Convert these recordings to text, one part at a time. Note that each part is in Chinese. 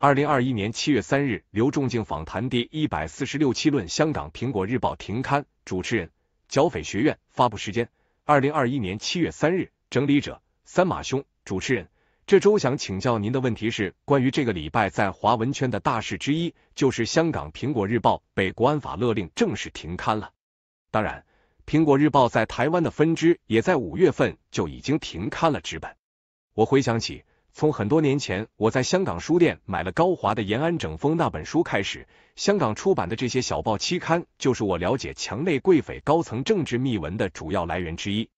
二零二一年七月三日，刘仲敬访谈第一百四十六期，论香港《苹果日报》停刊。主持人：剿匪学院。发布时间：二零二一年七月三日。整理者：三马兄。主持人：这周想请教您的问题是，关于这个礼拜在华文圈的大事之一，就是香港《苹果日报》被国安法勒令正式停刊了。当然，《苹果日报》在台湾的分支也在五月份就已经停刊了纸本。我回想起。从很多年前我在香港书店买了高华的《延安整风》那本书开始，香港出版的这些小报期刊就是我了解墙内贵匪高层政治秘闻的主要来源之一。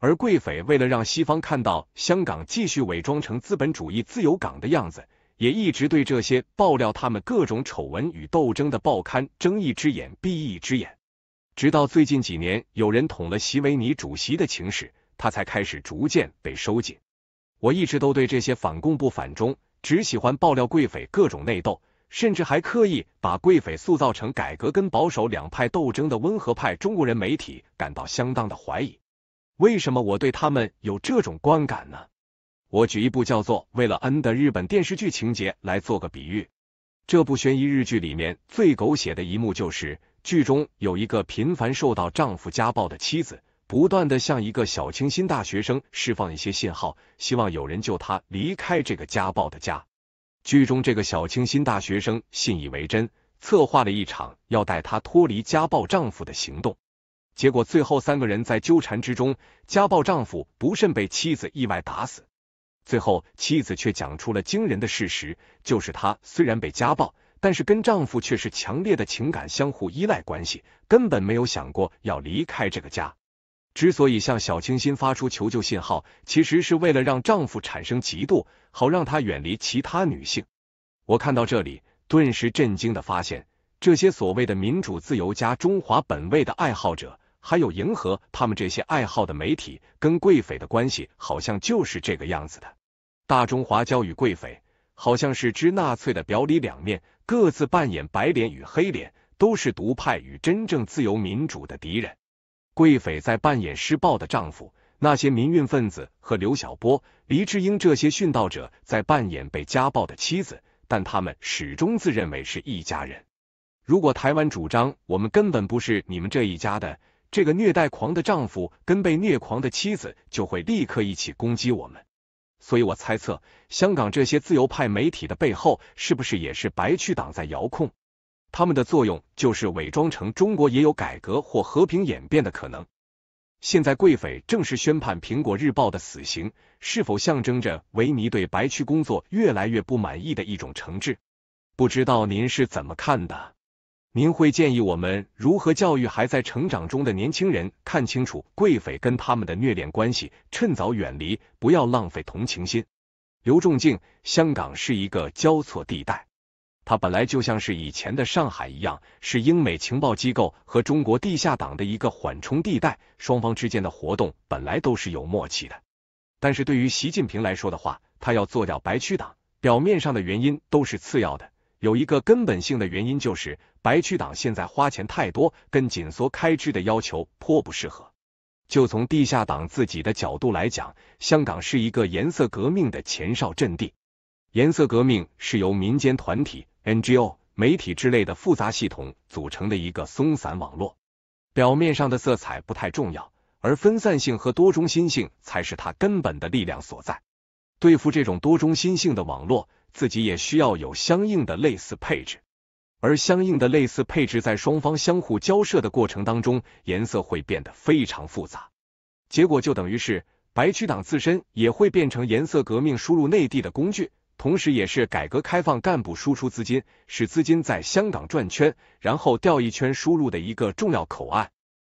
而贵匪为了让西方看到香港继续伪装成资本主义自由港的样子，也一直对这些爆料他们各种丑闻与斗争的报刊睁一只眼闭一只眼。直到最近几年，有人捅了席维尼主席的情史，他才开始逐渐被收紧。我一直都对这些反共不反中，只喜欢爆料贵匪各种内斗，甚至还刻意把贵匪塑造成改革跟保守两派斗争的温和派中国人媒体感到相当的怀疑。为什么我对他们有这种观感呢？我举一部叫做《为了 N》的日本电视剧情节来做个比喻。这部悬疑日剧里面最狗血的一幕就是，剧中有一个频繁受到丈夫家暴的妻子。不断的向一个小清新大学生释放一些信号，希望有人救他离开这个家暴的家。剧中这个小清新大学生信以为真，策划了一场要带他脱离家暴丈夫的行动。结果最后三个人在纠缠之中，家暴丈夫不慎被妻子意外打死。最后妻子却讲出了惊人的事实：就是她虽然被家暴，但是跟丈夫却是强烈的情感相互依赖关系，根本没有想过要离开这个家。之所以向小清新发出求救信号，其实是为了让丈夫产生嫉妒，好让她远离其他女性。我看到这里，顿时震惊的发现，这些所谓的民主自由加中华本位的爱好者，还有迎合他们这些爱好的媒体，跟贵匪的关系好像就是这个样子的。大中华教与贵匪，好像是支纳粹的表里两面，各自扮演白脸与黑脸，都是独派与真正自由民主的敌人。贵妃在扮演施暴的丈夫，那些民运分子和刘晓波、黎志英这些殉道者在扮演被家暴的妻子，但他们始终自认为是一家人。如果台湾主张我们根本不是你们这一家的，这个虐待狂的丈夫跟被虐狂的妻子就会立刻一起攻击我们。所以我猜测，香港这些自由派媒体的背后是不是也是白区党在遥控？他们的作用就是伪装成中国也有改革或和平演变的可能。现在贵匪正式宣判《苹果日报》的死刑，是否象征着维尼对白区工作越来越不满意的一种惩治？不知道您是怎么看的？您会建议我们如何教育还在成长中的年轻人，看清楚贵匪跟他们的虐恋关系，趁早远离，不要浪费同情心。刘仲敬，香港是一个交错地带。它本来就像是以前的上海一样，是英美情报机构和中国地下党的一个缓冲地带，双方之间的活动本来都是有默契的。但是对于习近平来说的话，他要做掉白区党，表面上的原因都是次要的，有一个根本性的原因就是白区党现在花钱太多，跟紧缩开支的要求颇不适合。就从地下党自己的角度来讲，香港是一个颜色革命的前哨阵地，颜色革命是由民间团体。NGO、媒体之类的复杂系统组成的一个松散网络，表面上的色彩不太重要，而分散性和多中心性才是它根本的力量所在。对付这种多中心性的网络，自己也需要有相应的类似配置，而相应的类似配置在双方相互交涉的过程当中，颜色会变得非常复杂，结果就等于是白区党自身也会变成颜色革命输入内地的工具。同时，也是改革开放干部输出资金，使资金在香港转圈，然后调一圈输入的一个重要口岸。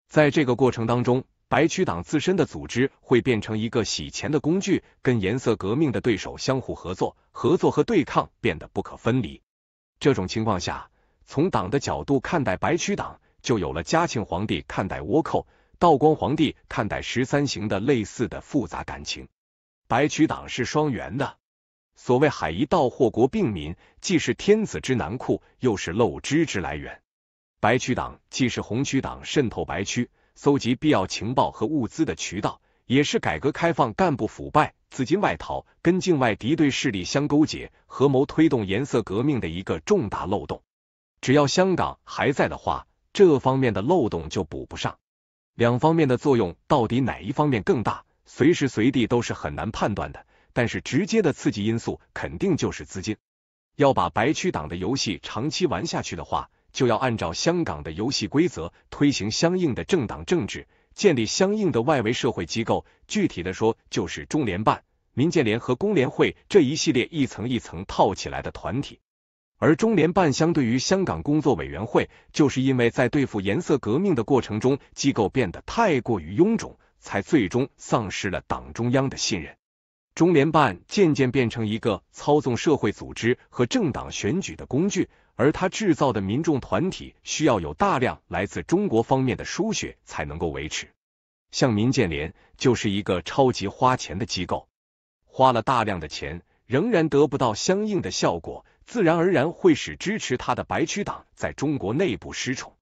在这个过程当中，白区党自身的组织会变成一个洗钱的工具，跟颜色革命的对手相互合作，合作和对抗变得不可分离。这种情况下，从党的角度看待白区党，就有了嘉庆皇帝看待倭寇、道光皇帝看待十三行的类似的复杂感情。白区党是双元的。所谓海移到祸国病民，既是天子之难库，又是漏支之来源。白区党既是红区党渗透白区、搜集必要情报和物资的渠道，也是改革开放干部腐败、资金外逃、跟境外敌对势力相勾结、合谋推动颜色革命的一个重大漏洞。只要香港还在的话，这方面的漏洞就补不上。两方面的作用，到底哪一方面更大？随时随地都是很难判断的。但是，直接的刺激因素肯定就是资金。要把白区党的游戏长期玩下去的话，就要按照香港的游戏规则推行相应的政党政治，建立相应的外围社会机构。具体的说，就是中联办、民建联和工联会这一系列一层一层套起来的团体。而中联办相对于香港工作委员会，就是因为在对付颜色革命的过程中，机构变得太过于臃肿，才最终丧失了党中央的信任。中联办渐渐变成一个操纵社会组织和政党选举的工具，而他制造的民众团体需要有大量来自中国方面的输血才能够维持。像民建联就是一个超级花钱的机构，花了大量的钱，仍然得不到相应的效果，自然而然会使支持他的白区党在中国内部失宠。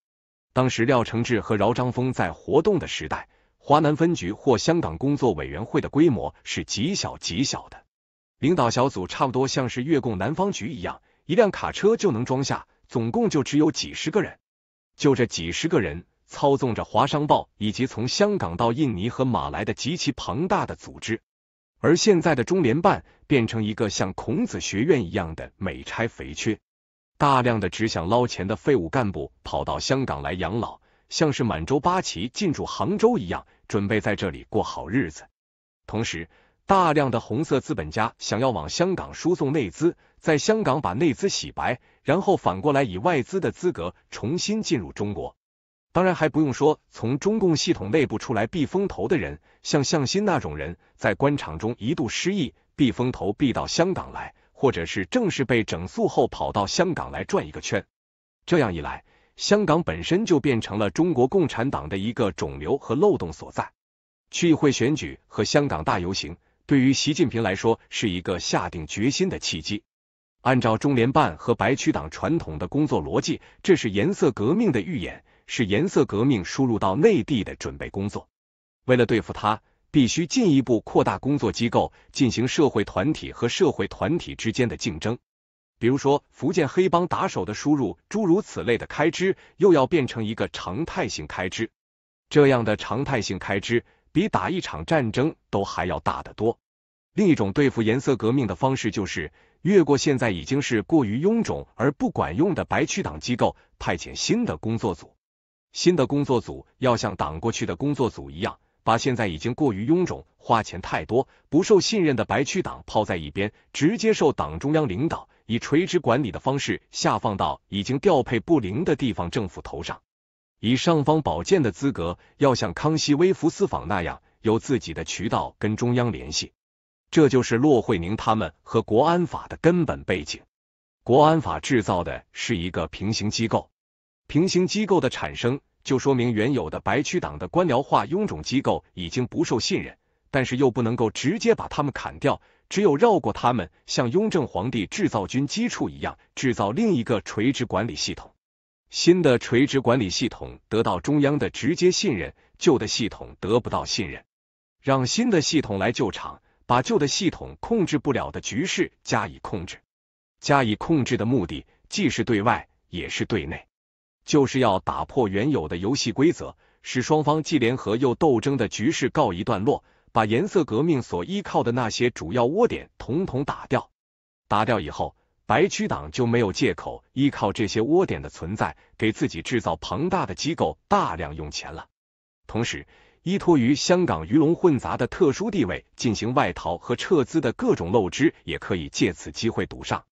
当时廖承志和饶章峰在活动的时代。华南分局或香港工作委员会的规模是极小极小的，领导小组差不多像是越共南方局一样，一辆卡车就能装下，总共就只有几十个人。就这几十个人操纵着《华商报》以及从香港到印尼和马来的极其庞大的组织，而现在的中联办变成一个像孔子学院一样的美差肥缺，大量的只想捞钱的废物干部跑到香港来养老，像是满洲八旗进驻杭州一样。准备在这里过好日子，同时，大量的红色资本家想要往香港输送内资，在香港把内资洗白，然后反过来以外资的资格重新进入中国。当然，还不用说从中共系统内部出来避风头的人，像向新那种人，在官场中一度失意，避风头避到香港来，或者是正式被整肃后跑到香港来转一个圈。这样一来。香港本身就变成了中国共产党的一个肿瘤和漏洞所在。区议会选举和香港大游行，对于习近平来说是一个下定决心的契机。按照中联办和白区党传统的工作逻辑，这是颜色革命的预演，是颜色革命输入到内地的准备工作。为了对付他，必须进一步扩大工作机构，进行社会团体和社会团体之间的竞争。比如说，福建黑帮打手的输入，诸如此类的开支，又要变成一个常态性开支。这样的常态性开支，比打一场战争都还要大得多。另一种对付颜色革命的方式，就是越过现在已经是过于臃肿而不管用的白区党机构，派遣新的工作组。新的工作组要像党过去的工作组一样，把现在已经过于臃肿、花钱太多、不受信任的白区党抛在一边，直接受党中央领导。以垂直管理的方式下放到已经调配不灵的地方政府头上，以上方宝剑的资格，要像康熙微服私访那样，有自己的渠道跟中央联系。这就是骆惠宁他们和国安法的根本背景。国安法制造的是一个平行机构，平行机构的产生就说明原有的白区党的官僚化臃肿机构已经不受信任，但是又不能够直接把他们砍掉。只有绕过他们，像雍正皇帝制造军机处一样，制造另一个垂直管理系统。新的垂直管理系统得到中央的直接信任，旧的系统得不到信任。让新的系统来救场，把旧的系统控制不了的局势加以控制。加以控制的目的，既是对外，也是对内，就是要打破原有的游戏规则，使双方既联合又斗争的局势告一段落。把颜色革命所依靠的那些主要窝点统统打掉，打掉以后，白区党就没有借口依靠这些窝点的存在给自己制造庞大的机构大量用钱了。同时，依托于香港鱼龙混杂的特殊地位进行外逃和撤资的各种漏支，也可以借此机会堵上。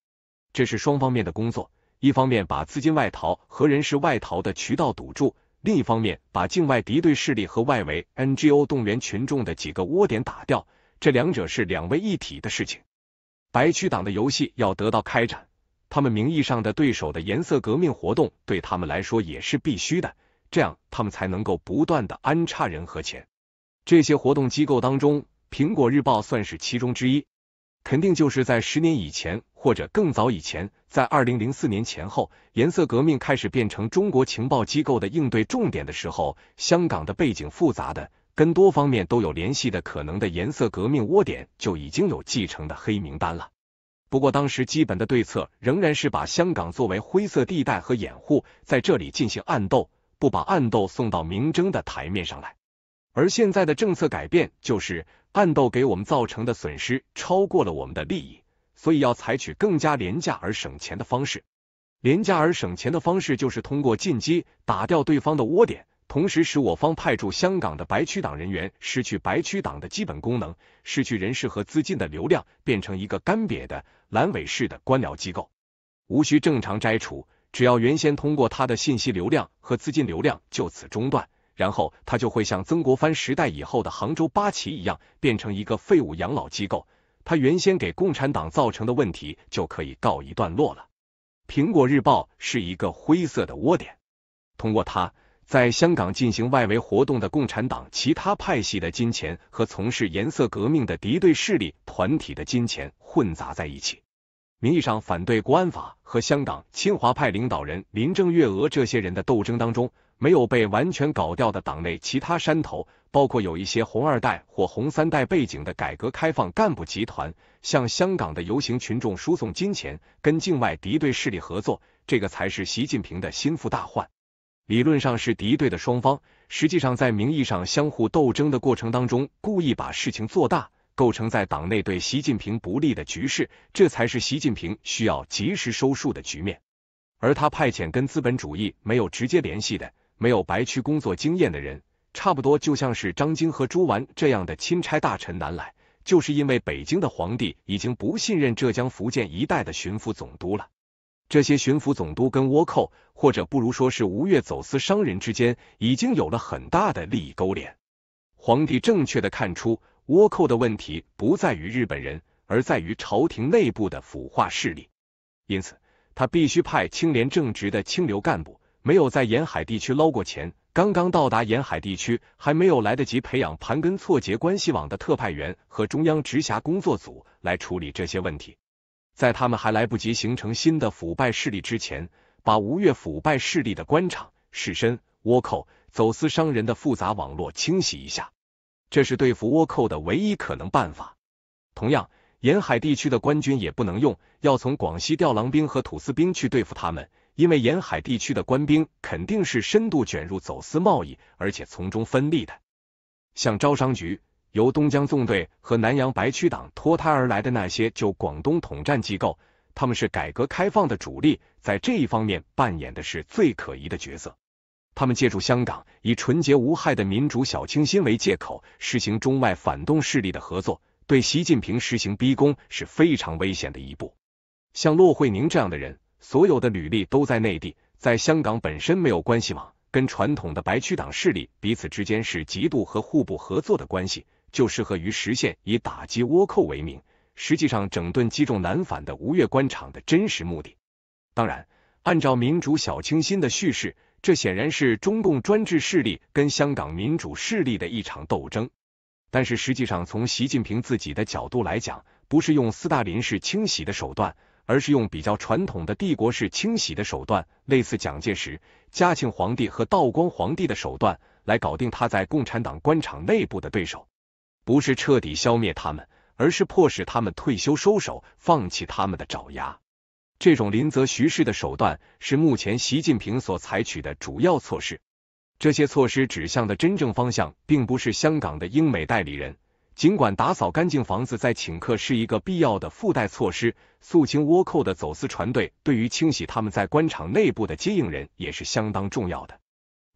这是双方面的工作，一方面把资金外逃和人事外逃的渠道堵住。另一方面，把境外敌对势力和外围 NGO 动员群众的几个窝点打掉，这两者是两为一体的事情。白区党的游戏要得到开展，他们名义上的对手的颜色革命活动对他们来说也是必须的，这样他们才能够不断的安插人和钱。这些活动机构当中，苹果日报算是其中之一。肯定就是在十年以前或者更早以前，在二零零四年前后，颜色革命开始变成中国情报机构的应对重点的时候，香港的背景复杂的、跟多方面都有联系的可能的颜色革命窝点就已经有继承的黑名单了。不过当时基本的对策仍然是把香港作为灰色地带和掩护，在这里进行暗斗，不把暗斗送到明争的台面上来。而现在的政策改变就是。暗斗给我们造成的损失超过了我们的利益，所以要采取更加廉价而省钱的方式。廉价而省钱的方式就是通过进击打掉对方的窝点，同时使我方派驻香港的白区党人员失去白区党的基本功能，失去人事和资金的流量，变成一个干瘪的阑尾式的官僚机构，无需正常摘除，只要原先通过他的信息流量和资金流量就此中断。然后他就会像曾国藩时代以后的杭州八旗一样，变成一个废物养老机构。他原先给共产党造成的问题就可以告一段落了。苹果日报是一个灰色的窝点，通过他在香港进行外围活动的共产党其他派系的金钱和从事颜色革命的敌对势力团体的金钱混杂在一起。名义上反对国安法和香港亲华派领导人林郑月娥这些人的斗争当中。没有被完全搞掉的党内其他山头，包括有一些红二代或红三代背景的改革开放干部集团，向香港的游行群众输送金钱，跟境外敌对势力合作，这个才是习近平的心腹大患。理论上是敌对的双方，实际上在名义上相互斗争的过程当中，故意把事情做大，构成在党内对习近平不利的局势，这才是习近平需要及时收束的局面。而他派遣跟资本主义没有直接联系的。没有白区工作经验的人，差不多就像是张京和朱纨这样的钦差大臣难来，就是因为北京的皇帝已经不信任浙江、福建一带的巡抚总督了。这些巡抚总督跟倭寇，或者不如说是吴越走私商人之间，已经有了很大的利益勾连。皇帝正确的看出，倭寇的问题不在于日本人，而在于朝廷内部的腐化势力。因此，他必须派清廉正直的清流干部。没有在沿海地区捞过钱，刚刚到达沿海地区，还没有来得及培养盘根错节关系网的特派员和中央直辖工作组来处理这些问题，在他们还来不及形成新的腐败势力之前，把吴越腐败势力的官场、士绅、倭寇、走私商人的复杂网络清洗一下，这是对付倭寇的唯一可能办法。同样，沿海地区的官军也不能用，要从广西调狼兵和土司兵去对付他们。因为沿海地区的官兵肯定是深度卷入走私贸易，而且从中分利的。像招商局由东江纵队和南洋白区党脱胎而来的那些就广东统战机构，他们是改革开放的主力，在这一方面扮演的是最可疑的角色。他们借助香港，以纯洁无害的民主小清新为借口，实行中外反动势力的合作，对习近平实行逼宫是非常危险的一步。像骆惠宁这样的人。所有的履历都在内地，在香港本身没有关系网，跟传统的白区党势力彼此之间是极度和互不合作的关系，就适合于实现以打击倭寇为名，实际上整顿积重难返的吴越官场的真实目的。当然，按照民主小清新的叙事，这显然是中共专制势力跟香港民主势力的一场斗争。但是实际上，从习近平自己的角度来讲，不是用斯大林式清洗的手段。而是用比较传统的帝国式清洗的手段，类似蒋介石、嘉庆皇帝和道光皇帝的手段，来搞定他在共产党官场内部的对手，不是彻底消灭他们，而是迫使他们退休收手，放弃他们的爪牙。这种林则徐式的手段是目前习近平所采取的主要措施。这些措施指向的真正方向，并不是香港的英美代理人。尽管打扫干净房子再请客是一个必要的附带措施，肃清倭寇的走私船队对于清洗他们在官场内部的接应人也是相当重要的。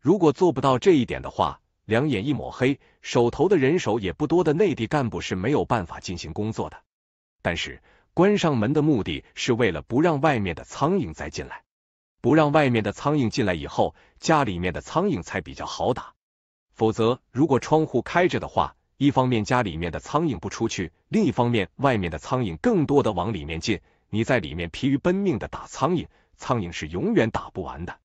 如果做不到这一点的话，两眼一抹黑，手头的人手也不多的内地干部是没有办法进行工作的。但是关上门的目的是为了不让外面的苍蝇再进来，不让外面的苍蝇进来以后，家里面的苍蝇才比较好打。否则，如果窗户开着的话，一方面家里面的苍蝇不出去，另一方面外面的苍蝇更多的往里面进。你在里面疲于奔命的打苍蝇，苍蝇是永远打不完的。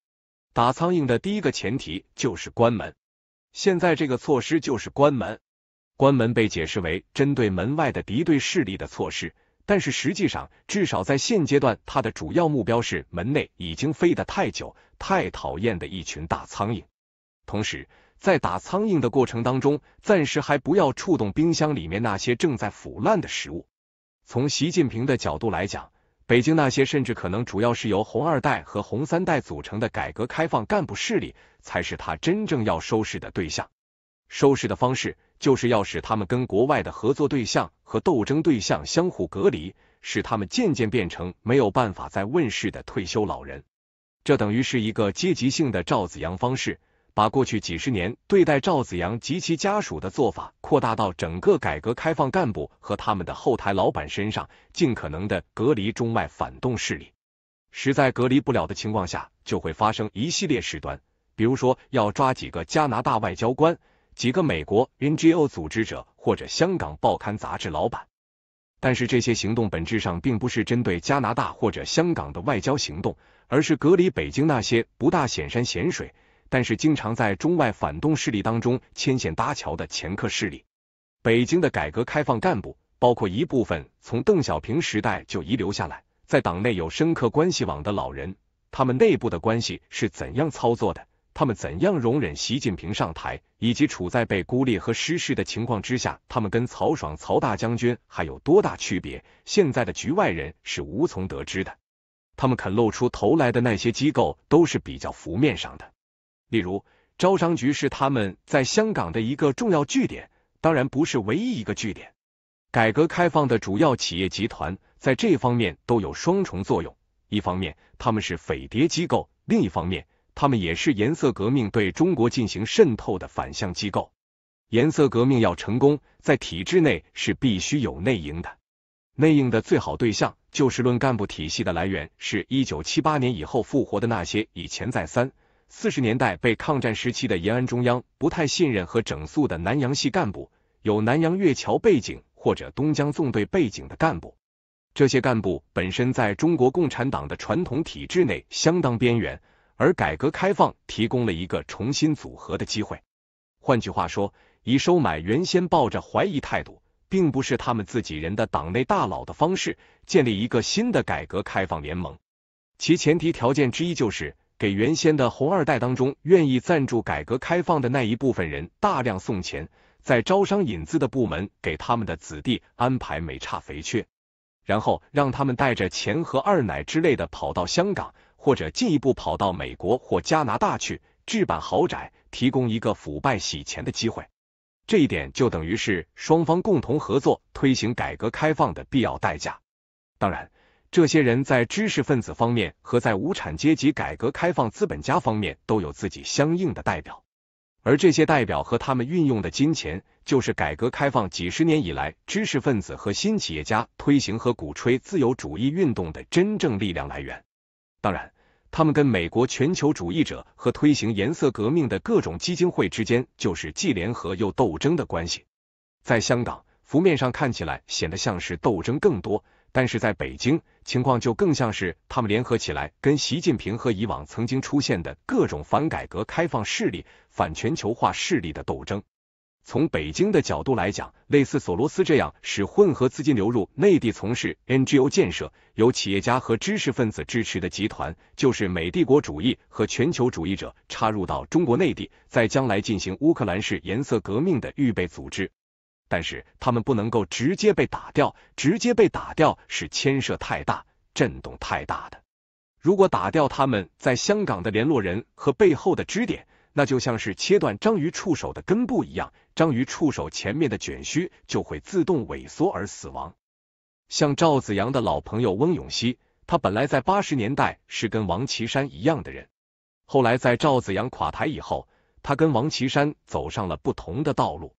打苍蝇的第一个前提就是关门。现在这个措施就是关门，关门被解释为针对门外的敌对势力的措施，但是实际上，至少在现阶段，它的主要目标是门内已经飞得太久、太讨厌的一群大苍蝇。同时。在打苍蝇的过程当中，暂时还不要触动冰箱里面那些正在腐烂的食物。从习近平的角度来讲，北京那些甚至可能主要是由红二代和红三代组成的改革开放干部势力，才是他真正要收拾的对象。收拾的方式，就是要使他们跟国外的合作对象和斗争对象相互隔离，使他们渐渐变成没有办法再问世的退休老人。这等于是一个阶级性的赵子阳方式。把过去几十年对待赵子阳及其家属的做法扩大到整个改革开放干部和他们的后台老板身上，尽可能的隔离中外反动势力。实在隔离不了的情况下，就会发生一系列事端，比如说要抓几个加拿大外交官、几个美国 NGO 组织者或者香港报刊杂志老板。但是这些行动本质上并不是针对加拿大或者香港的外交行动，而是隔离北京那些不大显山显水。但是，经常在中外反动势力当中牵线搭桥的前客势力，北京的改革开放干部，包括一部分从邓小平时代就遗留下来，在党内有深刻关系网的老人，他们内部的关系是怎样操作的？他们怎样容忍习近平上台？以及处在被孤立和失势的情况之下，他们跟曹爽、曹大将军还有多大区别？现在的局外人是无从得知的。他们肯露出头来的那些机构，都是比较浮面上的。例如，招商局是他们在香港的一个重要据点，当然不是唯一一个据点。改革开放的主要企业集团在这方面都有双重作用：一方面他们是匪谍机构，另一方面他们也是颜色革命对中国进行渗透的反向机构。颜色革命要成功，在体制内是必须有内应的。内应的最好对象就是论干部体系的来源是，一九七八年以后复活的那些以前在三。四十年代被抗战时期的延安中央不太信任和整肃的南洋系干部，有南洋越侨背景或者东江纵队背景的干部，这些干部本身在中国共产党的传统体制内相当边缘，而改革开放提供了一个重新组合的机会。换句话说，以收买原先抱着怀疑态度，并不是他们自己人的党内大佬的方式，建立一个新的改革开放联盟，其前提条件之一就是。给原先的红二代当中愿意赞助改革开放的那一部分人大量送钱，在招商引资的部门给他们的子弟安排美差肥缺，然后让他们带着钱和二奶之类的跑到香港，或者进一步跑到美国或加拿大去置办豪宅，提供一个腐败洗钱的机会。这一点就等于是双方共同合作推行改革开放的必要代价。当然。这些人在知识分子方面和在无产阶级、改革开放资本家方面都有自己相应的代表，而这些代表和他们运用的金钱，就是改革开放几十年以来知识分子和新企业家推行和鼓吹自由主义运动的真正力量来源。当然，他们跟美国全球主义者和推行颜色革命的各种基金会之间，就是既联合又斗争的关系。在香港，浮面上看起来显得像是斗争更多，但是在北京。情况就更像是他们联合起来跟习近平和以往曾经出现的各种反改革开放势力、反全球化势力的斗争。从北京的角度来讲，类似索罗斯这样使混合资金流入内地从事 NGO 建设、由企业家和知识分子支持的集团，就是美帝国主义和全球主义者插入到中国内地，在将来进行乌克兰式颜色革命的预备组织。但是他们不能够直接被打掉，直接被打掉是牵涉太大、震动太大的。如果打掉他们在香港的联络人和背后的支点，那就像是切断章鱼触手的根部一样，章鱼触手前面的卷须就会自动萎缩而死亡。像赵子阳的老朋友翁永熙，他本来在八十年代是跟王岐山一样的人，后来在赵子阳垮台以后，他跟王岐山走上了不同的道路，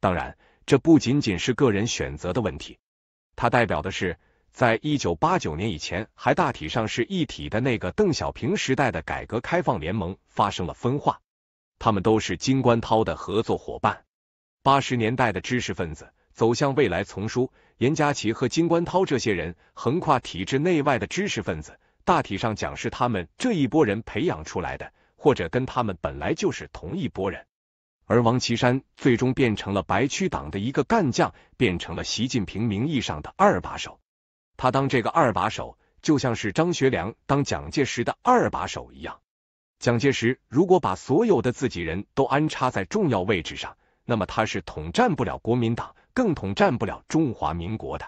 当然。这不仅仅是个人选择的问题，它代表的是在1989年以前还大体上是一体的那个邓小平时代的改革开放联盟发生了分化。他们都是金观涛的合作伙伴。八十年代的知识分子走向未来丛书，严家琪和金观涛这些人，横跨体制内外的知识分子，大体上讲是他们这一波人培养出来的，或者跟他们本来就是同一波人。而王岐山最终变成了白区党的一个干将，变成了习近平名义上的二把手。他当这个二把手，就像是张学良当蒋介石的二把手一样。蒋介石如果把所有的自己人都安插在重要位置上，那么他是统战不了国民党，更统战不了中华民国的。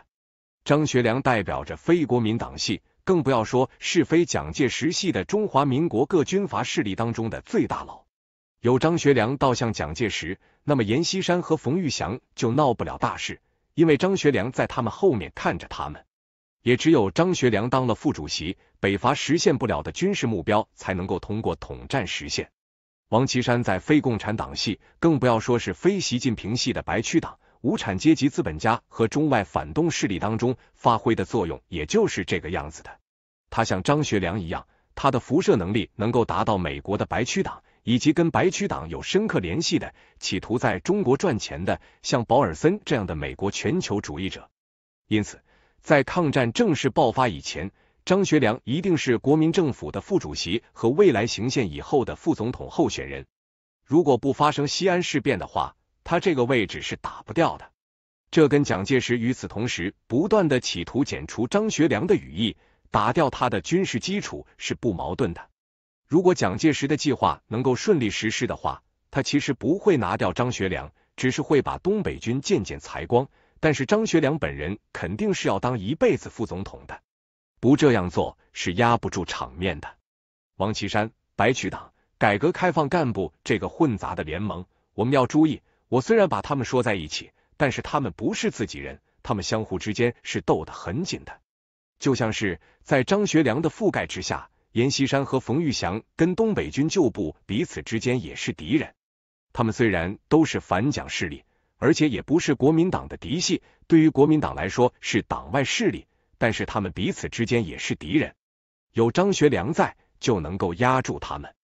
张学良代表着非国民党系，更不要说是非蒋介石系的中华民国各军阀势力当中的最大佬。有张学良倒向蒋介石，那么阎锡山和冯玉祥就闹不了大事，因为张学良在他们后面看着他们。也只有张学良当了副主席，北伐实现不了的军事目标才能够通过统战实现。王岐山在非共产党系，更不要说是非习近平系的白区党，无产阶级资本家和中外反动势力当中发挥的作用，也就是这个样子的。他像张学良一样，他的辐射能力能够达到美国的白区党。以及跟白区党有深刻联系的、企图在中国赚钱的，像保尔森这样的美国全球主义者。因此，在抗战正式爆发以前，张学良一定是国民政府的副主席和未来行宪以后的副总统候选人。如果不发生西安事变的话，他这个位置是打不掉的。这跟蒋介石与此同时不断的企图剪除张学良的羽翼、打掉他的军事基础是不矛盾的。如果蒋介石的计划能够顺利实施的话，他其实不会拿掉张学良，只是会把东北军渐渐裁光。但是张学良本人肯定是要当一辈子副总统的，不这样做是压不住场面的。王岐山、白区党、改革开放干部这个混杂的联盟，我们要注意。我虽然把他们说在一起，但是他们不是自己人，他们相互之间是斗得很紧的，就像是在张学良的覆盖之下。阎锡山和冯玉祥跟东北军旧部彼此之间也是敌人。他们虽然都是反蒋势力，而且也不是国民党的嫡系，对于国民党来说是党外势力，但是他们彼此之间也是敌人。有张学良在，就能够压住他们。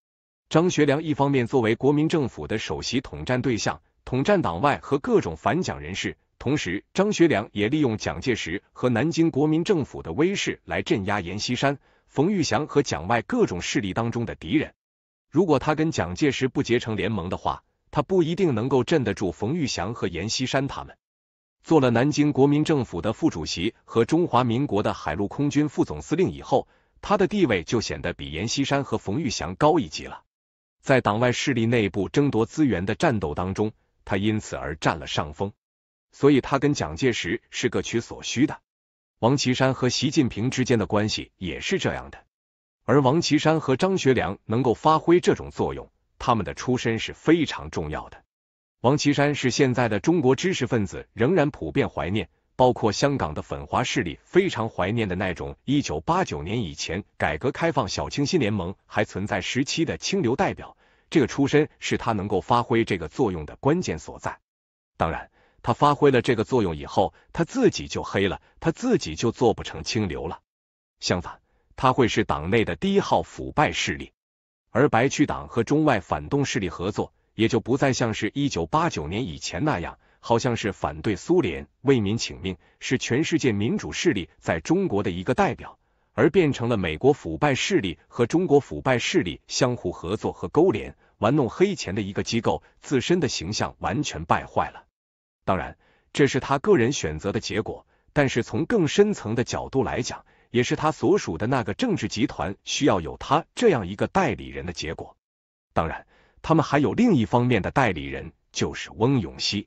张学良一方面作为国民政府的首席统战对象，统战党外和各种反蒋人士；同时，张学良也利用蒋介石和南京国民政府的威势来镇压阎锡山。冯玉祥和蒋外各种势力当中的敌人，如果他跟蒋介石不结成联盟的话，他不一定能够镇得住冯玉祥和阎锡山他们。做了南京国民政府的副主席和中华民国的海陆空军副总司令以后，他的地位就显得比阎锡山和冯玉祥高一级了。在党外势力内部争夺资源的战斗当中，他因此而占了上风，所以他跟蒋介石是各取所需的。王岐山和习近平之间的关系也是这样的，而王岐山和张学良能够发挥这种作用，他们的出身是非常重要的。王岐山是现在的中国知识分子仍然普遍怀念，包括香港的粉华势力非常怀念的那种一九八九年以前改革开放小清新联盟还存在时期的清流代表。这个出身是他能够发挥这个作用的关键所在。当然。他发挥了这个作用以后，他自己就黑了，他自己就做不成清流了。相反，他会是党内的第一号腐败势力，而白区党和中外反动势力合作，也就不再像是一九八九年以前那样，好像是反对苏联、为民请命，是全世界民主势力在中国的一个代表，而变成了美国腐败势力和中国腐败势力相互合作和勾连，玩弄黑钱的一个机构，自身的形象完全败坏了。当然，这是他个人选择的结果，但是从更深层的角度来讲，也是他所属的那个政治集团需要有他这样一个代理人的结果。当然，他们还有另一方面的代理人，就是翁永熙。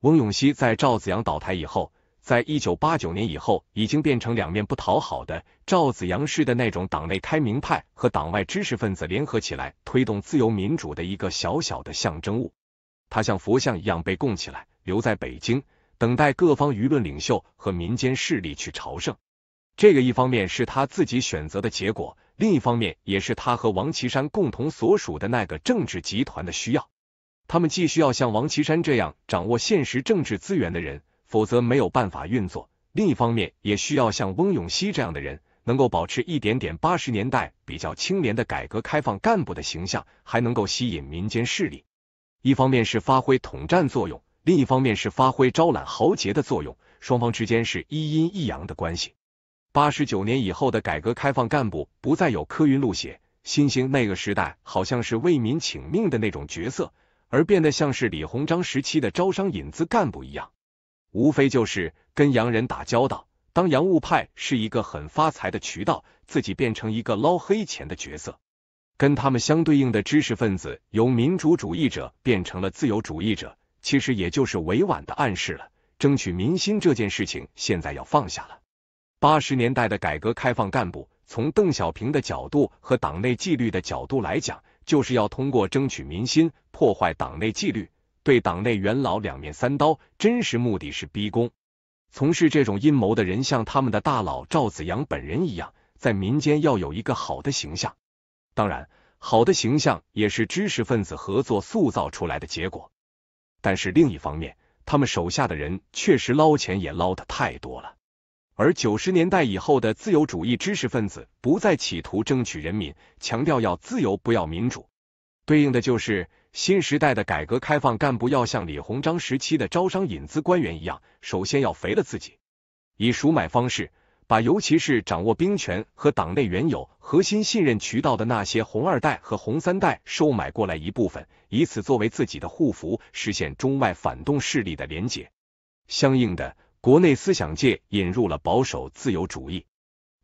翁永熙在赵子阳倒台以后，在一九八九年以后，已经变成两面不讨好的赵子阳式的那种党内开明派和党外知识分子联合起来推动自由民主的一个小小的象征物。他像佛像一样被供起来。留在北京，等待各方舆论领袖和民间势力去朝圣。这个一方面是他自己选择的结果，另一方面也是他和王岐山共同所属的那个政治集团的需要。他们既需要像王岐山这样掌握现实政治资源的人，否则没有办法运作；另一方面也需要像翁永熙这样的人，能够保持一点点八十年代比较清廉的改革开放干部的形象，还能够吸引民间势力。一方面是发挥统战作用。另一方面是发挥招揽豪杰的作用，双方之间是一阴一阳的关系。八十九年以后的改革开放干部不再有科云路写，新兴那个时代好像是为民请命的那种角色，而变得像是李鸿章时期的招商引资干部一样，无非就是跟洋人打交道，当洋务派是一个很发财的渠道，自己变成一个捞黑钱的角色。跟他们相对应的知识分子，由民主主义者变成了自由主义者。其实也就是委婉的暗示了，争取民心这件事情现在要放下了。八十年代的改革开放干部，从邓小平的角度和党内纪律的角度来讲，就是要通过争取民心破坏党内纪律，对党内元老两面三刀，真实目的是逼宫。从事这种阴谋的人，像他们的大佬赵子阳本人一样，在民间要有一个好的形象。当然，好的形象也是知识分子合作塑造出来的结果。但是另一方面，他们手下的人确实捞钱也捞得太多了。而九十年代以后的自由主义知识分子不再企图争取人民，强调要自由不要民主，对应的就是新时代的改革开放干部要像李鸿章时期的招商引资官员一样，首先要肥了自己，以赎买方式把尤其是掌握兵权和党内原有核心信任渠道的那些红二代和红三代收买过来一部分。以此作为自己的护符，实现中外反动势力的联结。相应的，国内思想界引入了保守自由主义，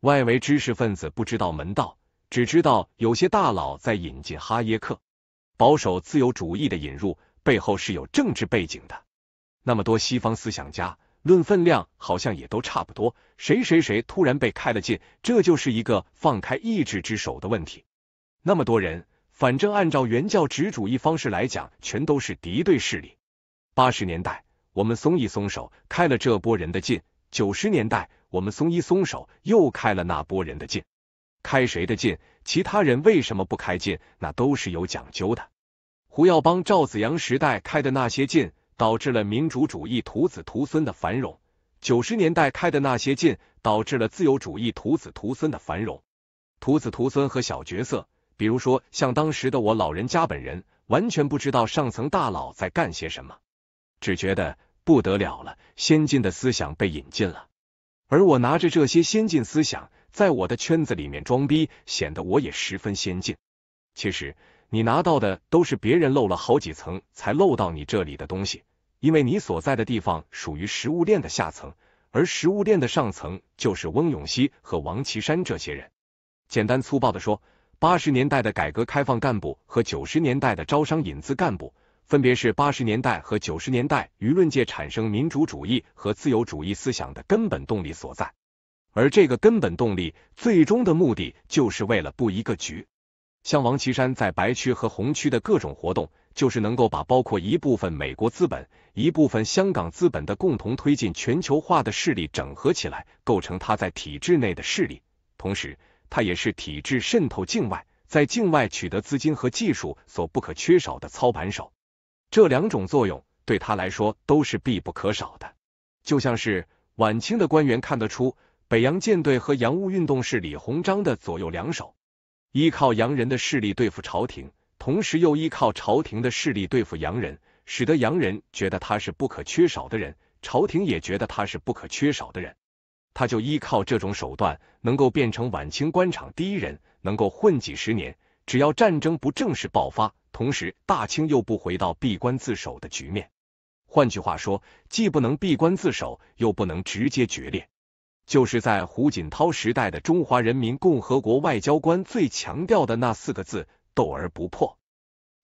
外围知识分子不知道门道，只知道有些大佬在引进哈耶克、保守自由主义的引入背后是有政治背景的。那么多西方思想家，论分量好像也都差不多。谁谁谁突然被开了禁，这就是一个放开意志之手的问题。那么多人。反正按照原教旨主义方式来讲，全都是敌对势力。八十年代我们松一松手，开了这波人的劲；九十年代我们松一松手，又开了那波人的劲。开谁的劲？其他人为什么不开劲？那都是有讲究的。胡耀邦、赵子阳时代开的那些劲，导致了民主主义徒子徒孙的繁荣；九十年代开的那些劲，导致了自由主义徒子徒孙的繁荣。徒子徒孙和小角色。比如说，像当时的我老人家本人，完全不知道上层大佬在干些什么，只觉得不得了了，先进的思想被引进了。而我拿着这些先进思想，在我的圈子里面装逼，显得我也十分先进。其实你拿到的都是别人漏了好几层才漏到你这里的东西，因为你所在的地方属于食物链的下层，而食物链的上层就是翁永熙和王岐山这些人。简单粗暴的说。八十年代的改革开放干部和九十年代的招商引资干部，分别是八十年代和九十年代舆论界产生民主主义和自由主义思想的根本动力所在。而这个根本动力，最终的目的就是为了布一个局。像王岐山在白区和红区的各种活动，就是能够把包括一部分美国资本、一部分香港资本的共同推进全球化的势力整合起来，构成他在体制内的势力。同时，他也是体制渗透境外，在境外取得资金和技术所不可缺少的操盘手。这两种作用对他来说都是必不可少的。就像是晚清的官员看得出，北洋舰队和洋务运动是李鸿章的左右两手，依靠洋人的势力对付朝廷，同时又依靠朝廷的势力对付洋人，使得洋人觉得他是不可缺少的人，朝廷也觉得他是不可缺少的人。他就依靠这种手段，能够变成晚清官场第一人，能够混几十年。只要战争不正式爆发，同时大清又不回到闭关自守的局面，换句话说，既不能闭关自守，又不能直接决裂，就是在胡锦涛时代的中华人民共和国外交官最强调的那四个字：斗而不破。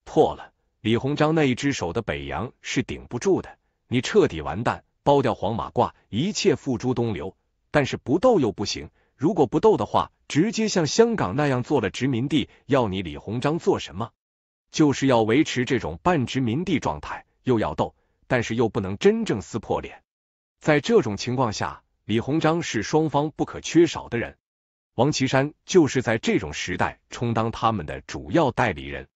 破了，李鸿章那一只手的北洋是顶不住的，你彻底完蛋，剥掉黄马褂，一切付诸东流。但是不斗又不行，如果不斗的话，直接像香港那样做了殖民地，要你李鸿章做什么？就是要维持这种半殖民地状态，又要斗，但是又不能真正撕破脸。在这种情况下，李鸿章是双方不可缺少的人。王岐山就是在这种时代充当他们的主要代理人。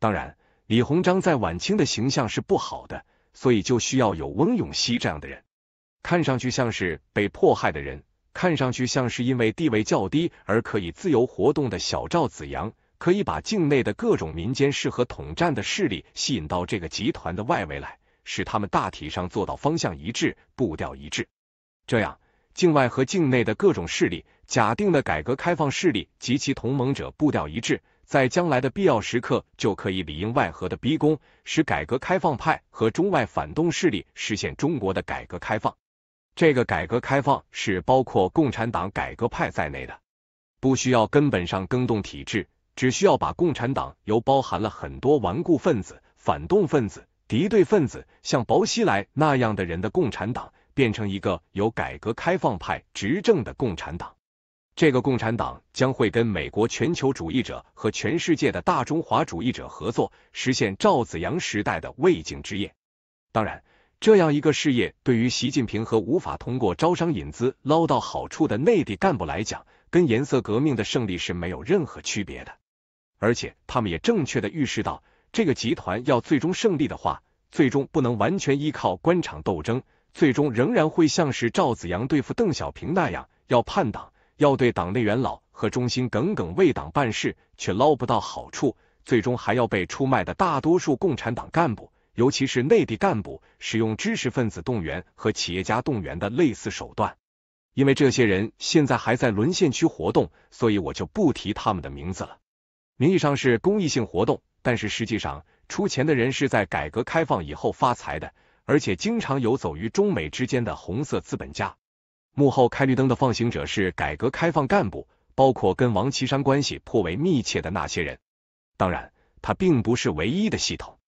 当然，李鸿章在晚清的形象是不好的，所以就需要有翁永熙这样的人。看上去像是被迫害的人，看上去像是因为地位较低而可以自由活动的小赵子阳，可以把境内的各种民间适合统战的势力吸引到这个集团的外围来，使他们大体上做到方向一致、步调一致。这样，境外和境内的各种势力，假定的改革开放势力及其同盟者步调一致，在将来的必要时刻就可以里应外合的逼宫，使改革开放派和中外反动势力实现中国的改革开放。这个改革开放是包括共产党改革派在内的，不需要根本上更动体制，只需要把共产党由包含了很多顽固分子、反动分子、敌对分子，像薄熙来那样的人的共产党，变成一个由改革开放派执政的共产党。这个共产党将会跟美国全球主义者和全世界的大中华主义者合作，实现赵子阳时代的未竟之业。当然。这样一个事业，对于习近平和无法通过招商引资捞到好处的内地干部来讲，跟颜色革命的胜利是没有任何区别的。而且，他们也正确的预示到，这个集团要最终胜利的话，最终不能完全依靠官场斗争，最终仍然会像是赵子阳对付邓小平那样，要叛党，要对党内元老和忠心耿耿为党办事却捞不到好处，最终还要被出卖的大多数共产党干部。尤其是内地干部使用知识分子动员和企业家动员的类似手段，因为这些人现在还在沦陷区活动，所以我就不提他们的名字了。名义上是公益性活动，但是实际上出钱的人是在改革开放以后发财的，而且经常游走于中美之间的红色资本家。幕后开绿灯的放行者是改革开放干部，包括跟王岐山关系颇为密切的那些人。当然，他并不是唯一的系统。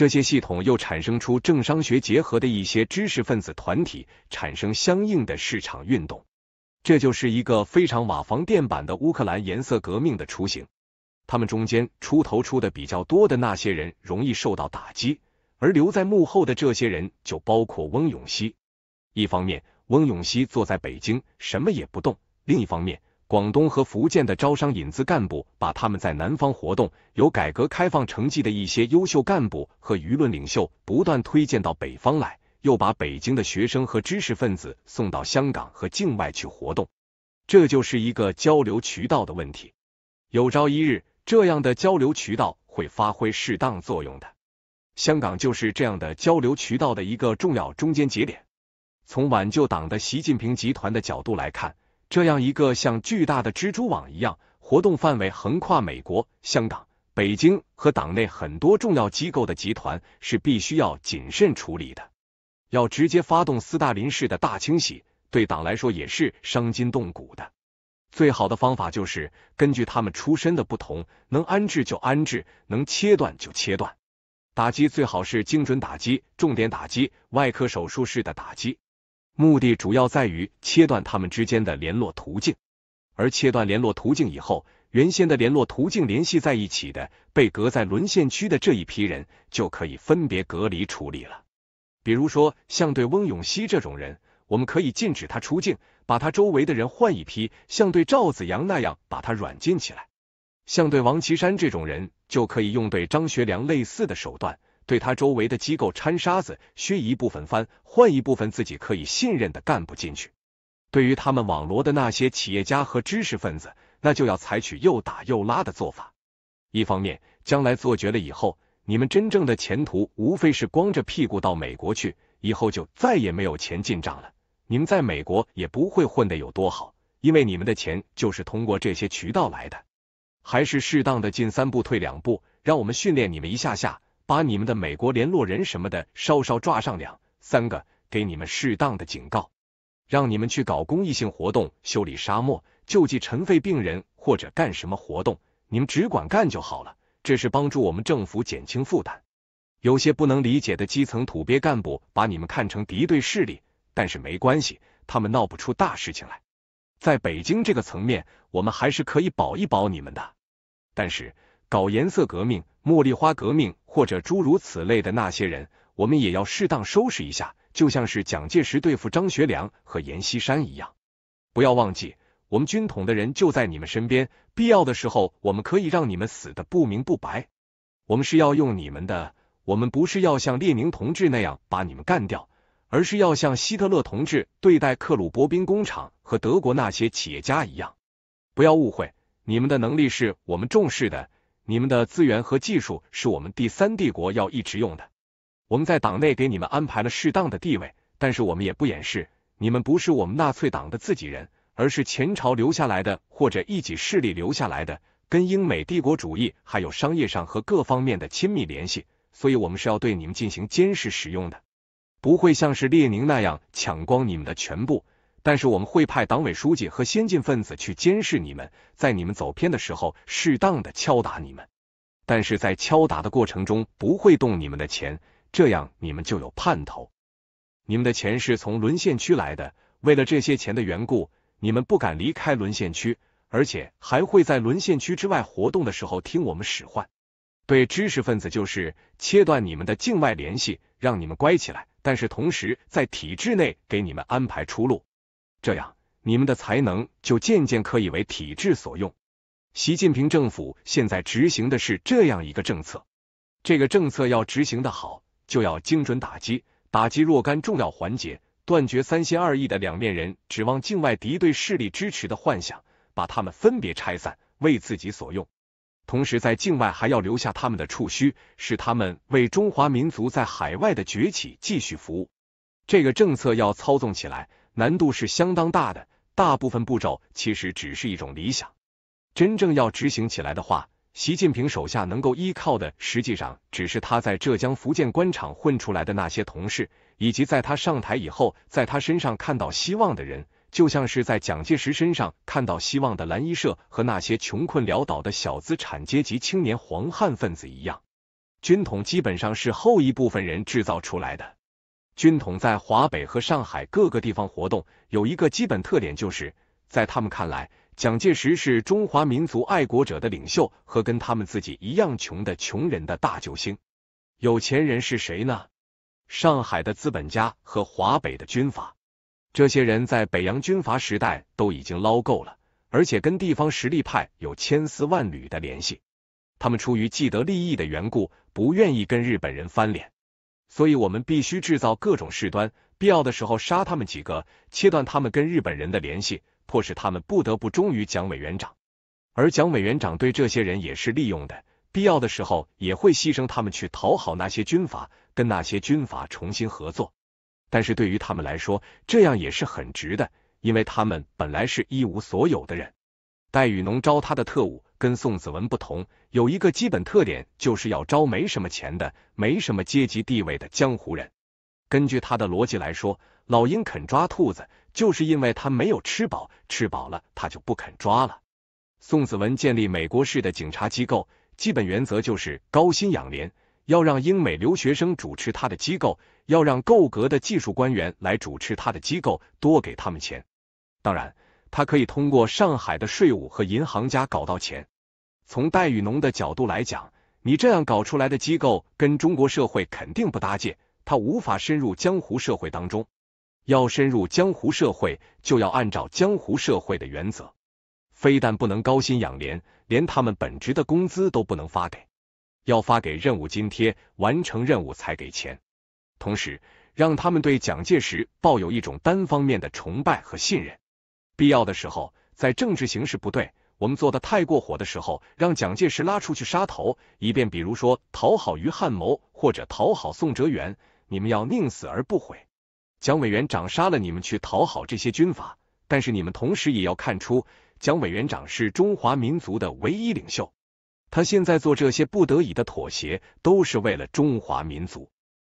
这些系统又产生出政商学结合的一些知识分子团体，产生相应的市场运动，这就是一个非常瓦房店版的乌克兰颜色革命的雏形。他们中间出头出的比较多的那些人容易受到打击，而留在幕后的这些人就包括翁永熙。一方面，翁永熙坐在北京，什么也不动；另一方面，广东和福建的招商引资干部，把他们在南方活动有改革开放成绩的一些优秀干部和舆论领袖，不断推荐到北方来，又把北京的学生和知识分子送到香港和境外去活动。这就是一个交流渠道的问题。有朝一日，这样的交流渠道会发挥适当作用的。香港就是这样的交流渠道的一个重要中间节点。从挽救党的习近平集团的角度来看。这样一个像巨大的蜘蛛网一样，活动范围横跨美国、香港、北京和党内很多重要机构的集团，是必须要谨慎处理的。要直接发动斯大林式的大清洗，对党来说也是伤筋动骨的。最好的方法就是根据他们出身的不同，能安置就安置，能切断就切断，打击最好是精准打击、重点打击、外科手术式的打击。目的主要在于切断他们之间的联络途径，而切断联络途径以后，原先的联络途径联系在一起的，被隔在沦陷区的这一批人就可以分别隔离处理了。比如说，像对翁永熙这种人，我们可以禁止他出境，把他周围的人换一批；像对赵子阳那样，把他软禁起来；像对王岐山这种人，就可以用对张学良类似的手段。对他周围的机构掺沙子，削一部分番，换一部分自己可以信任的干部进去。对于他们网罗的那些企业家和知识分子，那就要采取又打又拉的做法。一方面，将来做绝了以后，你们真正的前途无非是光着屁股到美国去，以后就再也没有钱进账了。你们在美国也不会混的有多好，因为你们的钱就是通过这些渠道来的。还是适当的进三步退两步，让我们训练你们一下下。把你们的美国联络人什么的稍稍抓上两三个，给你们适当的警告，让你们去搞公益性活动，修理沙漠，救济尘肺病人，或者干什么活动，你们只管干就好了。这是帮助我们政府减轻负担。有些不能理解的基层土鳖干部把你们看成敌对势力，但是没关系，他们闹不出大事情来。在北京这个层面，我们还是可以保一保你们的。但是搞颜色革命、茉莉花革命。或者诸如此类的那些人，我们也要适当收拾一下，就像是蒋介石对付张学良和阎锡山一样。不要忘记，我们军统的人就在你们身边，必要的时候，我们可以让你们死的不明不白。我们是要用你们的，我们不是要像列宁同志那样把你们干掉，而是要像希特勒同志对待克鲁伯兵工厂和德国那些企业家一样。不要误会，你们的能力是我们重视的。你们的资源和技术是我们第三帝国要一直用的。我们在党内给你们安排了适当的地位，但是我们也不掩饰，你们不是我们纳粹党的自己人，而是前朝留下来的或者一己势力留下来的，跟英美帝国主义还有商业上和各方面的亲密联系，所以我们是要对你们进行监视使用的，不会像是列宁那样抢光你们的全部。但是我们会派党委书记和先进分子去监视你们，在你们走偏的时候，适当的敲打你们。但是在敲打的过程中，不会动你们的钱，这样你们就有盼头。你们的钱是从沦陷区来的，为了这些钱的缘故，你们不敢离开沦陷区，而且还会在沦陷区之外活动的时候听我们使唤。对知识分子，就是切断你们的境外联系，让你们乖起来。但是同时，在体制内给你们安排出路。这样，你们的才能就渐渐可以为体制所用。习近平政府现在执行的是这样一个政策，这个政策要执行的好，就要精准打击，打击若干重要环节，断绝三心二意的两面人指望境外敌对势力支持的幻想，把他们分别拆散，为自己所用。同时，在境外还要留下他们的触须，使他们为中华民族在海外的崛起继续服务。这个政策要操纵起来。难度是相当大的，大部分步骤其实只是一种理想，真正要执行起来的话，习近平手下能够依靠的，实际上只是他在浙江、福建官场混出来的那些同事，以及在他上台以后，在他身上看到希望的人，就像是在蒋介石身上看到希望的蓝衣社和那些穷困潦倒的小资产阶级青年黄汉分子一样，军统基本上是后一部分人制造出来的。军统在华北和上海各个地方活动，有一个基本特点，就是在他们看来，蒋介石是中华民族爱国者的领袖和跟他们自己一样穷的穷人的大救星。有钱人是谁呢？上海的资本家和华北的军阀。这些人在北洋军阀时代都已经捞够了，而且跟地方实力派有千丝万缕的联系。他们出于既得利益的缘故，不愿意跟日本人翻脸。所以，我们必须制造各种事端，必要的时候杀他们几个，切断他们跟日本人的联系，迫使他们不得不忠于蒋委员长。而蒋委员长对这些人也是利用的，必要的时候也会牺牲他们去讨好那些军阀，跟那些军阀重新合作。但是对于他们来说，这样也是很值的，因为他们本来是一无所有的人。戴雨农招他的特务。跟宋子文不同，有一个基本特点，就是要招没什么钱的、没什么阶级地位的江湖人。根据他的逻辑来说，老鹰肯抓兔子，就是因为他没有吃饱，吃饱了他就不肯抓了。宋子文建立美国式的警察机构，基本原则就是高薪养廉，要让英美留学生主持他的机构，要让够格的技术官员来主持他的机构，多给他们钱。当然，他可以通过上海的税务和银行家搞到钱。从戴雨农的角度来讲，你这样搞出来的机构跟中国社会肯定不搭界，他无法深入江湖社会当中。要深入江湖社会，就要按照江湖社会的原则，非但不能高薪养廉，连他们本职的工资都不能发给，要发给任务津贴，完成任务才给钱。同时，让他们对蒋介石抱有一种单方面的崇拜和信任，必要的时候，在政治形势不对。我们做的太过火的时候，让蒋介石拉出去杀头，以便比如说讨好于汉谋或者讨好宋哲元。你们要宁死而不悔。蒋委员长杀了你们去讨好这些军阀，但是你们同时也要看出，蒋委员长是中华民族的唯一领袖。他现在做这些不得已的妥协，都是为了中华民族。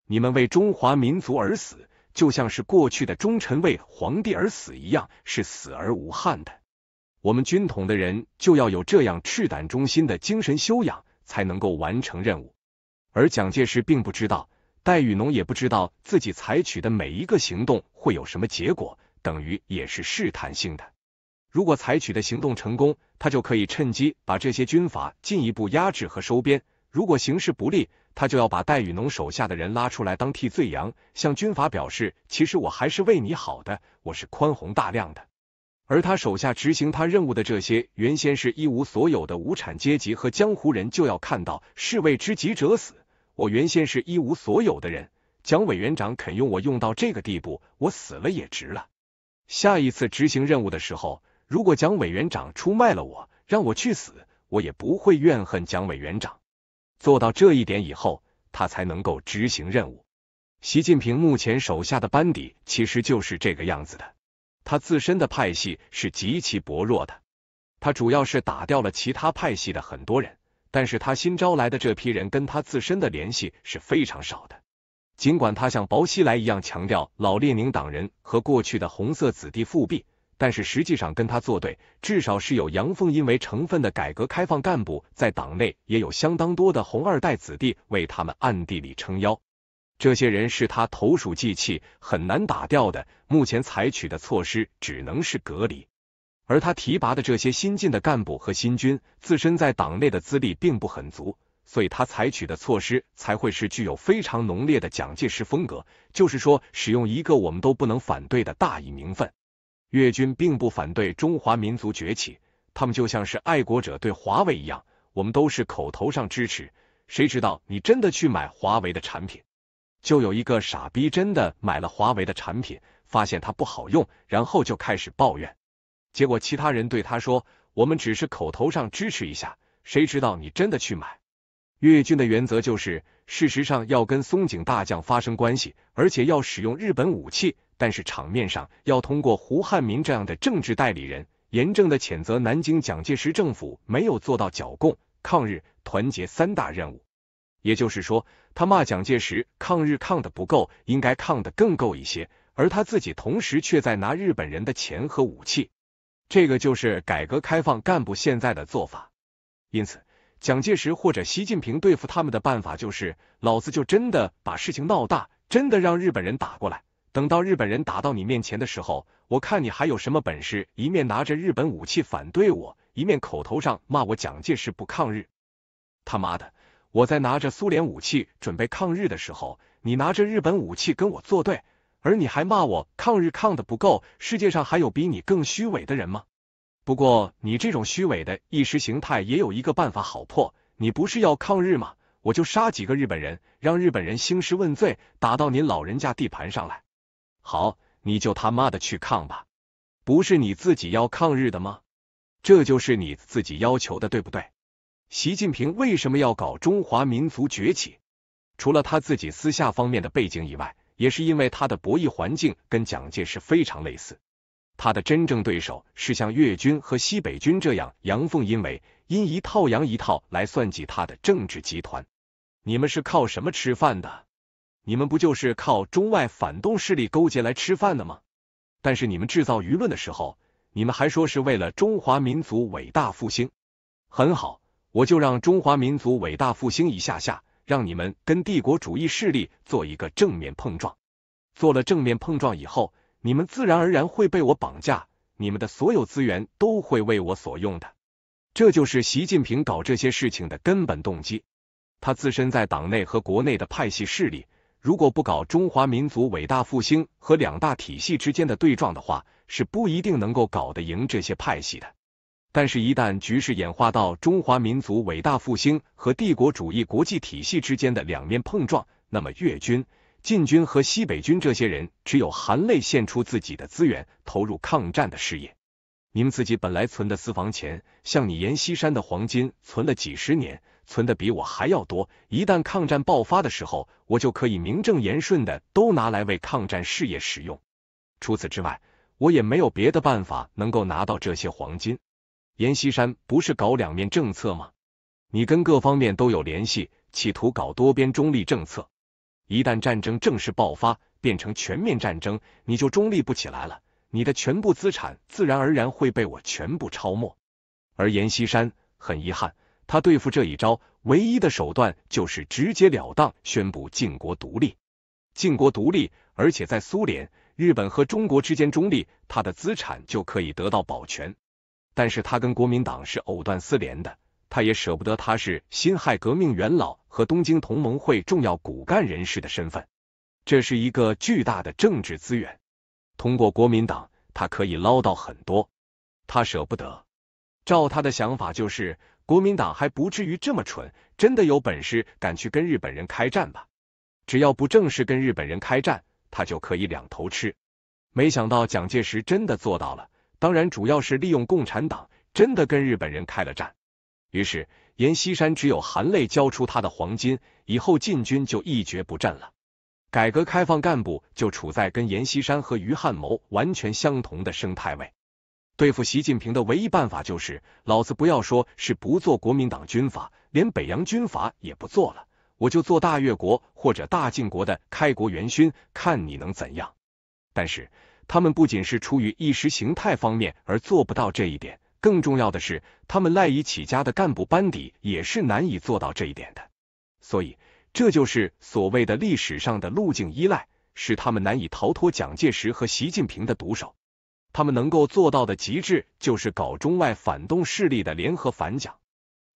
你们为中华民族而死，就像是过去的忠臣为皇帝而死一样，是死而无憾的。我们军统的人就要有这样赤胆忠心的精神修养，才能够完成任务。而蒋介石并不知道，戴雨农也不知道自己采取的每一个行动会有什么结果，等于也是试探性的。如果采取的行动成功，他就可以趁机把这些军阀进一步压制和收编；如果形势不利，他就要把戴雨农手下的人拉出来当替罪羊，向军阀表示其实我还是为你好的，我是宽宏大量的。而他手下执行他任务的这些原先是一无所有的无产阶级和江湖人，就要看到士为知己者死。我原先是一无所有的人，蒋委员长肯用我，用到这个地步，我死了也值了。下一次执行任务的时候，如果蒋委员长出卖了我，让我去死，我也不会怨恨蒋委员长。做到这一点以后，他才能够执行任务。习近平目前手下的班底其实就是这个样子的。他自身的派系是极其薄弱的，他主要是打掉了其他派系的很多人，但是他新招来的这批人跟他自身的联系是非常少的。尽管他像薄熙来一样强调老列宁党人和过去的红色子弟复辟，但是实际上跟他作对，至少是有阳奉阴违成分的改革开放干部，在党内也有相当多的红二代子弟为他们暗地里撑腰。这些人是他投鼠忌器，很难打掉的。目前采取的措施只能是隔离。而他提拔的这些新进的干部和新军，自身在党内的资历并不很足，所以他采取的措施才会是具有非常浓烈的蒋介石风格。就是说，使用一个我们都不能反对的大义名分。越军并不反对中华民族崛起，他们就像是爱国者对华为一样，我们都是口头上支持，谁知道你真的去买华为的产品？就有一个傻逼真的买了华为的产品，发现它不好用，然后就开始抱怨。结果其他人对他说：“我们只是口头上支持一下，谁知道你真的去买？”越军的原则就是，事实上要跟松井大将发生关系，而且要使用日本武器，但是场面上要通过胡汉民这样的政治代理人，严正的谴责南京蒋介石政府没有做到剿共、抗日、团结三大任务。也就是说，他骂蒋介石抗日抗的不够，应该抗的更够一些，而他自己同时却在拿日本人的钱和武器，这个就是改革开放干部现在的做法。因此，蒋介石或者习近平对付他们的办法就是，老子就真的把事情闹大，真的让日本人打过来。等到日本人打到你面前的时候，我看你还有什么本事，一面拿着日本武器反对我，一面口头上骂我蒋介石不抗日，他妈的！我在拿着苏联武器准备抗日的时候，你拿着日本武器跟我作对，而你还骂我抗日抗的不够。世界上还有比你更虚伪的人吗？不过你这种虚伪的意识形态也有一个办法好破，你不是要抗日吗？我就杀几个日本人，让日本人兴师问罪，打到您老人家地盘上来。好，你就他妈的去抗吧，不是你自己要抗日的吗？这就是你自己要求的，对不对？习近平为什么要搞中华民族崛起？除了他自己私下方面的背景以外，也是因为他的博弈环境跟蒋介石非常类似。他的真正对手是像粤军和西北军这样阳奉阴违、阴一套阳一套来算计他的政治集团。你们是靠什么吃饭的？你们不就是靠中外反动势力勾结来吃饭的吗？但是你们制造舆论的时候，你们还说是为了中华民族伟大复兴。很好。我就让中华民族伟大复兴一下下，让你们跟帝国主义势力做一个正面碰撞。做了正面碰撞以后，你们自然而然会被我绑架，你们的所有资源都会为我所用的。这就是习近平搞这些事情的根本动机。他自身在党内和国内的派系势力，如果不搞中华民族伟大复兴和两大体系之间的对撞的话，是不一定能够搞得赢这些派系的。但是，一旦局势演化到中华民族伟大复兴和帝国主义国际体系之间的两面碰撞，那么越军、晋军和西北军这些人只有含泪献出自己的资源，投入抗战的事业。你们自己本来存的私房钱，像你阎锡山的黄金，存了几十年，存的比我还要多。一旦抗战爆发的时候，我就可以名正言顺的都拿来为抗战事业使用。除此之外，我也没有别的办法能够拿到这些黄金。阎锡山不是搞两面政策吗？你跟各方面都有联系，企图搞多边中立政策。一旦战争正式爆发，变成全面战争，你就中立不起来了。你的全部资产自然而然会被我全部超没。而阎锡山很遗憾，他对付这一招唯一的手段就是直截了当宣布晋国独立。晋国独立，而且在苏联、日本和中国之间中立，他的资产就可以得到保全。但是他跟国民党是藕断丝连的，他也舍不得。他是辛亥革命元老和东京同盟会重要骨干人士的身份，这是一个巨大的政治资源。通过国民党，他可以捞到很多。他舍不得。照他的想法，就是国民党还不至于这么蠢，真的有本事敢去跟日本人开战吧？只要不正式跟日本人开战，他就可以两头吃。没想到蒋介石真的做到了。当然，主要是利用共产党真的跟日本人开了战，于是阎锡山只有含泪交出他的黄金，以后晋军就一蹶不振了。改革开放干部就处在跟阎锡山和余汉谋完全相同的生态位，对付习近平的唯一办法就是，老子不要说是不做国民党军阀，连北洋军阀也不做了，我就做大越国或者大晋国的开国元勋，看你能怎样。但是。他们不仅是出于意识形态方面而做不到这一点，更重要的是，他们赖以起家的干部班底也是难以做到这一点的。所以，这就是所谓的历史上的路径依赖，使他们难以逃脱蒋介石和习近平的毒手。他们能够做到的极致，就是搞中外反动势力的联合反蒋。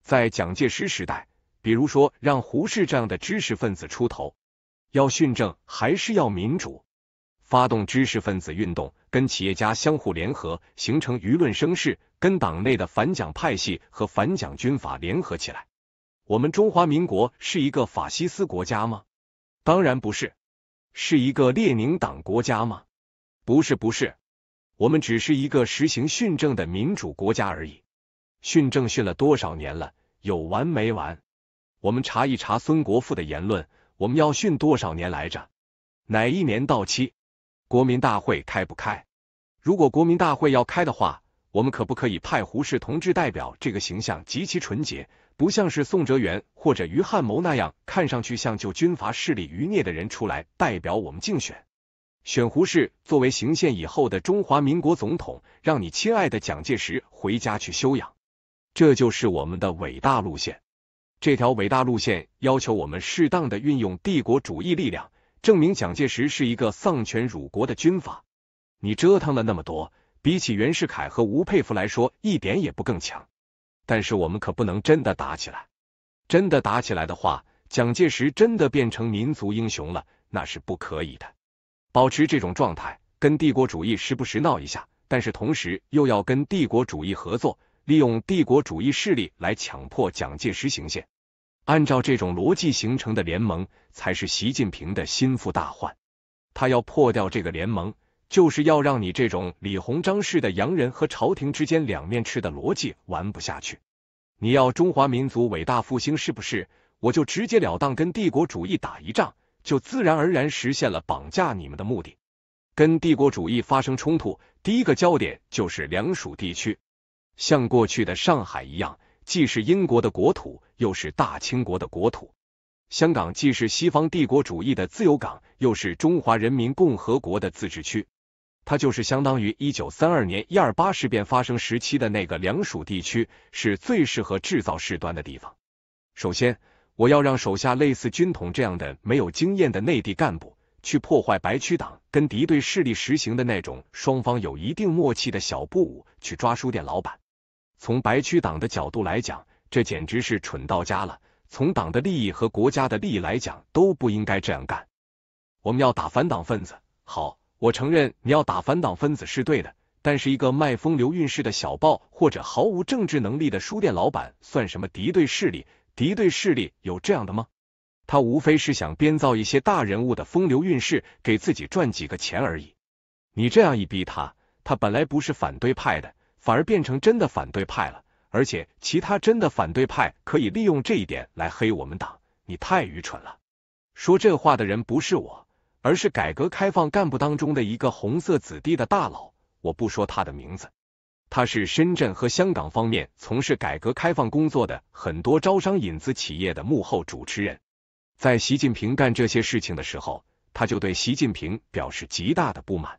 在蒋介石时代，比如说让胡适这样的知识分子出头，要训政还是要民主？发动知识分子运动，跟企业家相互联合，形成舆论声势，跟党内的反蒋派系和反蒋军阀联合起来。我们中华民国是一个法西斯国家吗？当然不是。是一个列宁党国家吗？不是，不是。我们只是一个实行训政的民主国家而已。训政训了多少年了？有完没完？我们查一查孙国富的言论。我们要训多少年来着？哪一年到期？国民大会开不开？如果国民大会要开的话，我们可不可以派胡适同志代表？这个形象极其纯洁，不像是宋哲元或者于汉谋那样，看上去像旧军阀势力余孽的人出来代表我们竞选。选胡适作为行宪以后的中华民国总统，让你亲爱的蒋介石回家去休养。这就是我们的伟大路线。这条伟大路线要求我们适当的运用帝国主义力量。证明蒋介石是一个丧权辱国的军阀，你折腾了那么多，比起袁世凯和吴佩孚来说，一点也不更强。但是我们可不能真的打起来，真的打起来的话，蒋介石真的变成民族英雄了，那是不可以的。保持这种状态，跟帝国主义时不时闹一下，但是同时又要跟帝国主义合作，利用帝国主义势力来强迫蒋介石行宪。按照这种逻辑形成的联盟，才是习近平的心腹大患。他要破掉这个联盟，就是要让你这种李鸿章式的洋人和朝廷之间两面吃的逻辑玩不下去。你要中华民族伟大复兴，是不是？我就直截了当跟帝国主义打一仗，就自然而然实现了绑架你们的目的。跟帝国主义发生冲突，第一个焦点就是两属地区，像过去的上海一样。既是英国的国土，又是大清国的国土。香港既是西方帝国主义的自由港，又是中华人民共和国的自治区。它就是相当于一九三二年一二八事变发生时期的那个两属地区，是最适合制造事端的地方。首先，我要让手下类似军统这样的没有经验的内地干部，去破坏白区党跟敌对势力实行的那种双方有一定默契的小布武，去抓书店老板。从白区党的角度来讲，这简直是蠢到家了。从党的利益和国家的利益来讲，都不应该这样干。我们要打反党分子。好，我承认你要打反党分子是对的。但是一个卖风流韵事的小报或者毫无政治能力的书店老板，算什么敌对势力？敌对势力有这样的吗？他无非是想编造一些大人物的风流韵事，给自己赚几个钱而已。你这样一逼他，他本来不是反对派的。反而变成真的反对派了，而且其他真的反对派可以利用这一点来黑我们党。你太愚蠢了！说这话的人不是我，而是改革开放干部当中的一个红色子弟的大佬。我不说他的名字，他是深圳和香港方面从事改革开放工作的很多招商引资企业的幕后主持人。在习近平干这些事情的时候，他就对习近平表示极大的不满。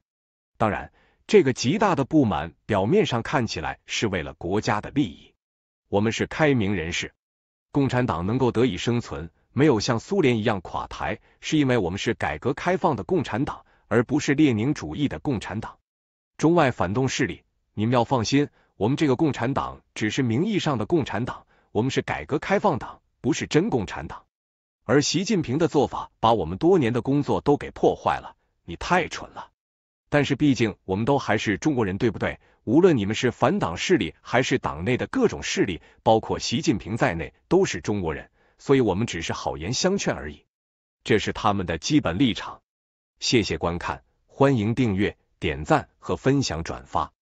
当然。这个极大的不满，表面上看起来是为了国家的利益。我们是开明人士，共产党能够得以生存，没有像苏联一样垮台，是因为我们是改革开放的共产党，而不是列宁主义的共产党。中外反动势力，你们要放心，我们这个共产党只是名义上的共产党，我们是改革开放党，不是真共产党。而习近平的做法，把我们多年的工作都给破坏了。你太蠢了。但是毕竟我们都还是中国人，对不对？无论你们是反党势力，还是党内的各种势力，包括习近平在内，都是中国人。所以，我们只是好言相劝而已，这是他们的基本立场。谢谢观看，欢迎订阅、点赞和分享转发。